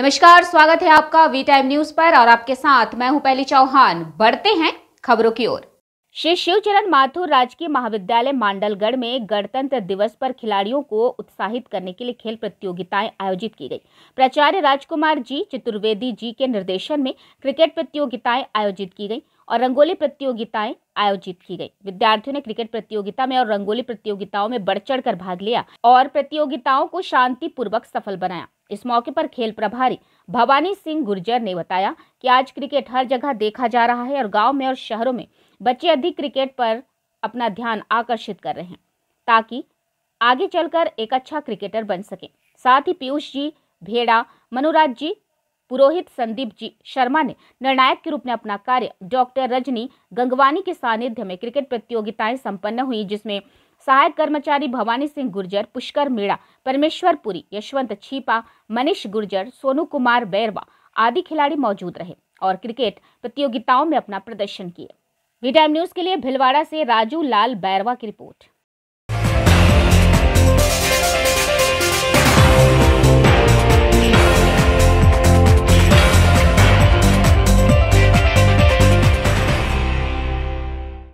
नमस्कार स्वागत है आपका वी टाइम न्यूज पर और आपके साथ मैं हूं पहली चौहान बढ़ते हैं खबरों की ओर श्री शिवचरण माथुर राजकीय महाविद्यालय मांडलगढ़ में गणतंत्र दिवस पर खिलाड़ियों को उत्साहित करने के लिए खेल प्रतियोगिताएं आयोजित की गई प्राचार्य राजकुमार जी चतुर्वेदी जी के निर्देशन में क्रिकेट प्रतियोगिताएं आयोजित की गई और रंगोली प्रतियोगिताएं आयोजित की गई विद्यार्थियों ने क्रिकेट प्रतियोगिता में और रंगोली प्रतियोगिताओं में बढ़ चढ़ भाग लिया और प्रतियोगिताओं को शांति पूर्वक सफल बनाया इस मौके पर खेल प्रभारी भवानी सिंह गुर्जर ने बताया कि आज क्रिकेट हर जगह देखा जा रहा है और गांव में और शहरों में बच्चे अधिक क्रिकेट पर अपना ध्यान आकर्षित कर रहे हैं ताकि आगे चलकर एक अच्छा क्रिकेटर बन सके साथ ही पीयूष जी भेड़ा मनुराज जी पुरोहित संदीप जी शर्मा ने निर्णायक के रूप में अपना कार्य डॉक्टर रजनी गंगवानी के सानिध्य में क्रिकेट प्रतियोगिताएं संपन्न हुई जिसमें सहायक कर्मचारी भवानी सिंह गुर्जर पुष्कर मीणा परमेश्वर पुरी यशवंत छीपा मनीष गुर्जर सोनू कुमार बैरवा आदि खिलाड़ी मौजूद रहे और क्रिकेट प्रतियोगिताओं में अपना प्रदर्शन किए वी टाइम न्यूज के लिए भिलवाड़ा से राजू लाल बैरवा की रिपोर्ट